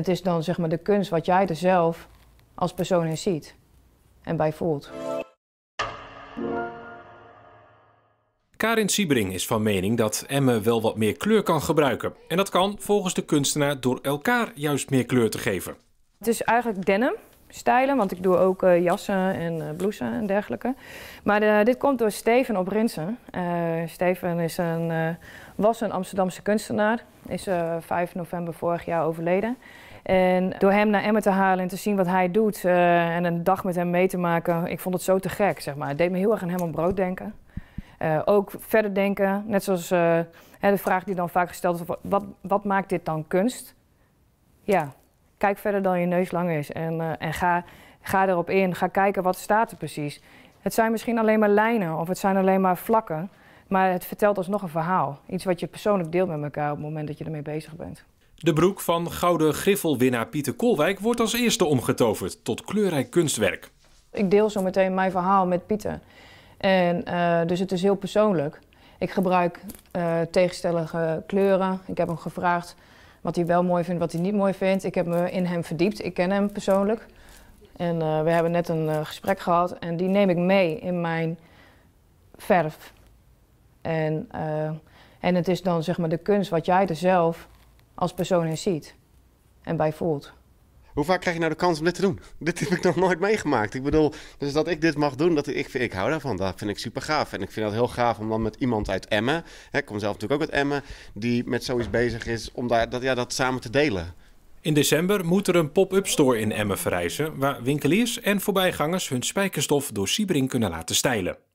Het is dan zeg maar de kunst wat jij er zelf als persoon in ziet en bij voelt. Karin Siebering is van mening dat Emme wel wat meer kleur kan gebruiken. En dat kan volgens de kunstenaar door elkaar juist meer kleur te geven. Het is eigenlijk denim, stijlen, want ik doe ook eh, jassen en uh, blouses en dergelijke. Maar eh, dit komt door Steven op Rinsen. Steven is een, was een Amsterdamse kunstenaar, is 5 november vorig jaar overleden. En door hem naar Emmen te halen en te zien wat hij doet en een dag met hem mee te maken, ik vond het zo te gek, zeg maar. Het deed me heel erg aan hem om brood denken. ook verder denken, net zoals de vraag die dan vaak gesteld wordt, wat, wat maakt dit dan kunst? Ja, kijk verder dan je neus lang is en, eh, en ga, ga erop in. Ga kijken wat staat er precies. Het zijn misschien alleen maar lijnen of het zijn alleen maar vlakken. Maar het vertelt alsnog een verhaal. Iets wat je persoonlijk deelt met elkaar op het moment dat je ermee bezig bent. De broek van gouden griffelwinnaar Pieter Kolwijk wordt als eerste omgetoverd tot kleurrijk kunstwerk. Ik deel zo meteen mijn verhaal met Pieter. En, eh, dus het is heel persoonlijk. Ik gebruik uh, tegenstellige kleuren. Ik heb hem gevraagd wat hij wel mooi vindt, wat hij niet mooi vindt. Ik heb me in hem verdiept. Ik ken hem persoonlijk. En eh, we hebben net een eh, gesprek gehad en die neem ik mee in mijn verf. En, eh, en het is dan zeg maar de kunst wat jij er zelf als persoon in ziet en bij voelt. Hoe vaak krijg je nou de kans om dit te doen? Dit heb ik nog nooit meegemaakt. Ik bedoel, dus dat ik dit mag doen, dat ik, ik hou daarvan. Dat vind ik super gaaf. En ik vind dat heel gaaf om dan met iemand uit Emmen, hè, ik kom zelf natuurlijk ook uit Emmen, die met zoiets bezig is, om daar, dat, ja, dat samen te delen. In december moet er een pop-up store in Emmen verrijzen, waar winkeliers en voorbijgangers hun spijkerstof door Siebring kunnen laten stijlen.